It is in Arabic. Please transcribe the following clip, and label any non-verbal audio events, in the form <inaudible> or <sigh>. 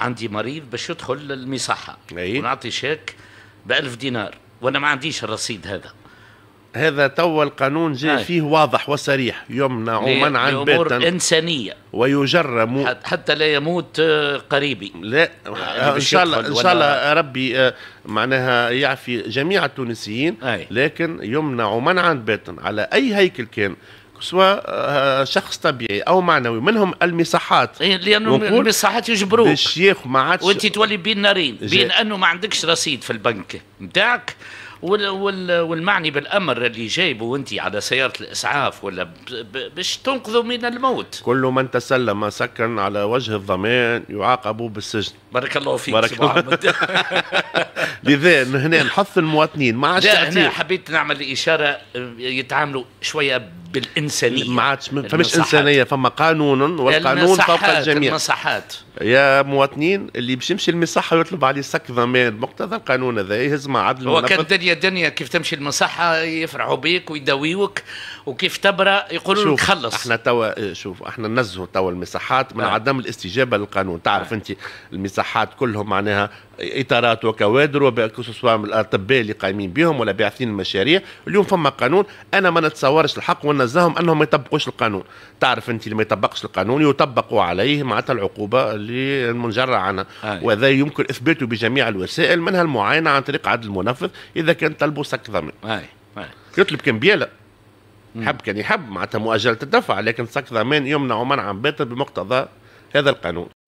عندي مريض باش يدخل المصحة أيه؟ ونعطي شيك بألف دينار وأنا ما عنديش الرصيد هذا هذا توا القانون جاء أيه. فيه واضح وصريح يمنع من عن باتا إنسانية ويجرم حتى لا يموت آه، قريبي لا يعني إن شاء الله إن شاء الله ربي آه، معناها يعفي جميع التونسيين أي. لكن يمنع منعا باتا على أي هيكل كان سواء آه، شخص طبيعي او معنوي منهم المصحات إيه، لانه المصحات يجبروك الشيخ ما عادش وانت تولي بين نارين بين انه ما عندكش رصيد في البنك نتاعك والمعني بالامر اللي جايبه انت على سياره الاسعاف ولا باش تنقذوا من الموت كل من تسلم سكن على وجه الضمان يعاقب بالسجن بارك الله فيك بارك الله <laughs> لذا هنا نحث المواطنين ما عادش هنا حبيت نعمل اشاره آه، يتعاملوا شويه بالانسانيه ما عادش فمش انسانيه فما قانون والقانون فوق الجميع المصحات يا مواطنين اللي باش يمشي للمصحه ويطلب عليه سك ضمان مقتضى القانون هذا يهز مع عدل هو كان دنيا دنيا كيف تمشي المصحة يفرحوا بيك ويداويوك وكيف تبرأ يقولوا لك خلص احنا توا شوف احنا نزهوا توا المساحات من آه. عدم الاستجابة للقانون تعرف آه. انت المساحات كلهم معناها اطارات وكوادر وكسوسوار من الاطباء اللي قايمين بهم ولا باعثين المشاريع اليوم فما قانون انا ما نتصورش الحق وننزههم انهم ما يطبقوش القانون تعرف انت اللي ما يطبقش القانون يطبق عليه معناتها العقوبة اللي المنجرة عنها آه. وهذا يمكن اثباته بجميع الوسائل منها المعاينة عن طريق العقد المنفذ اذا كان تلبس ثمن اي يطلب كان بيلا حب كان يحب معناتها مؤجله الدفع لكن سك ضمان يمنع منعا باتا بمقتضى هذا القانون